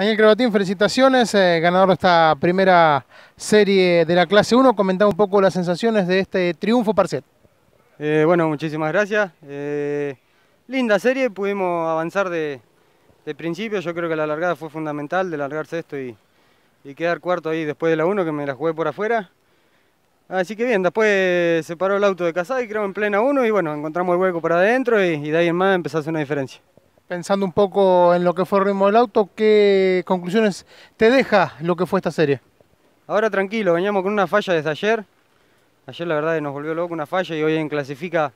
Daniel Crebatín, felicitaciones, eh, ganador de esta primera serie de la clase 1. Comentá un poco las sensaciones de este triunfo parcial. Eh, bueno, muchísimas gracias. Eh, linda serie, pudimos avanzar de, principio. Yo creo que la largada fue fundamental, de largarse esto y, quedar cuarto ahí después de la 1, que me la jugué por afuera. Así que bien, después se paró el auto de Casada y creo en plena 1 y bueno, encontramos el hueco para adentro y, y de ahí en más empezó a hacer una diferencia. Pensando un poco en lo que fue el ritmo del auto, ¿qué conclusiones te deja lo que fue esta serie? Ahora tranquilo, veníamos con una falla desde ayer. Ayer la verdad nos volvió loco una falla y hoy en clasifica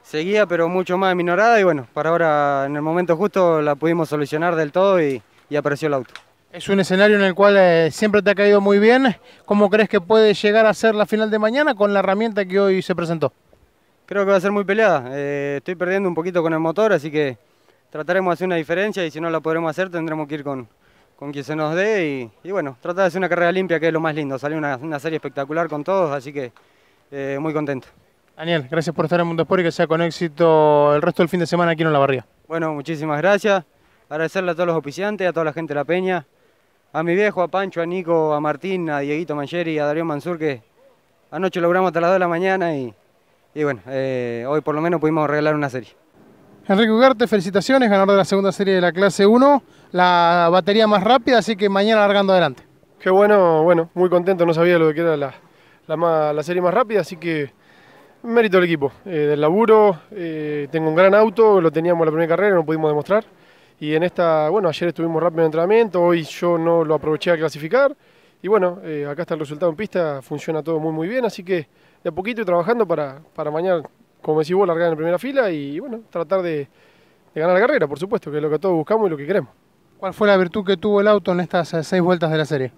seguía, pero mucho más minorada y bueno, para ahora en el momento justo la pudimos solucionar del todo y, apareció el auto. Es un escenario en el cual eh, siempre te ha caído muy bien. ¿Cómo crees que puede llegar a ser la final de mañana con la herramienta que hoy se presentó? Creo que va a ser muy peleada. Eh, estoy perdiendo un poquito con el motor, así que trataremos de hacer una diferencia y si no la podremos hacer tendremos que ir con, quien se nos dé y, bueno, tratar de hacer una carrera limpia que es lo más lindo. Salió una, serie espectacular con todos, así que eh, muy contento. Daniel, gracias por estar en Mundo Sport y que sea con éxito el resto del fin de semana aquí en La Barría. Bueno, muchísimas gracias. Agradecerle a todos los oficiantes, a toda la gente de La Peña, a mi viejo, a Pancho, a Nico, a Martín, a Dieguito y a Darío Mansur, que anoche logramos hasta las 2 de la mañana y, bueno, eh, hoy por lo menos pudimos arreglar una serie. Enrique Ugarte, felicitaciones, ganador de la segunda serie de la clase 1, la batería más rápida, así que mañana largando adelante. Qué bueno, bueno, muy contento, no sabía lo que era la, la serie más rápida, así que mérito del equipo, eh, del laburo, eh, tengo un gran auto, lo teníamos la primera carrera, no pudimos demostrar, y en esta, bueno, ayer estuvimos rápido en entrenamiento, hoy yo no lo aproveché a clasificar, y bueno, eh, acá está el resultado en pista, funciona todo muy muy bien, así que de a poquito y trabajando para, para mañana como decís vos, largar en primera fila y bueno, tratar de, ganar la carrera, por supuesto, que es lo que todos buscamos y lo que queremos. ¿Cuál fue la virtud que tuvo el auto en estas eh, seis vueltas de la serie?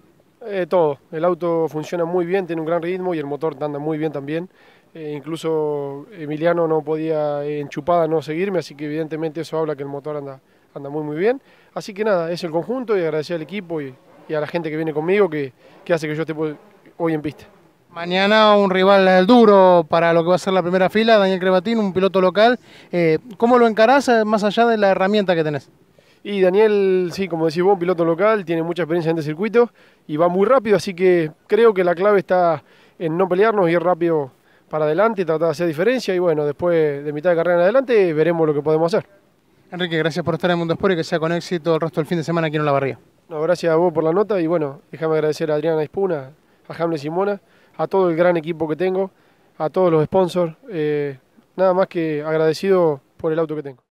Eh, todo, el auto funciona muy bien, tiene un gran ritmo y el motor anda muy bien también. Eh, incluso Emiliano no podía en enchupada no seguirme, así que evidentemente eso habla que el motor anda, anda muy muy bien. Así que nada, es el conjunto y agradecer al equipo y, a la gente que viene conmigo que, que hace que yo esté hoy en pista. Mañana un rival duro para lo que va a ser la primera fila, Daniel Crebatín, un piloto local. Eh, ¿Cómo lo encarás eh, más allá de la herramienta que tenés? Y Daniel, sí, como decís vos, un piloto local, tiene mucha experiencia en este circuito y va muy rápido, así que creo que la clave está en no pelearnos, y ir rápido para adelante, tratar de hacer diferencia y bueno, después de mitad de carrera en adelante veremos lo que podemos hacer. Enrique, gracias por estar en Mundo Sport y que sea con éxito el resto del fin de semana aquí en La Barría. No, gracias a vos por la nota y bueno, déjame agradecer a Adriana Espuna, a Hamlet Simona a todo el gran equipo que tengo, a todos los sponsors. Eh, nada más que agradecido por el auto que tengo.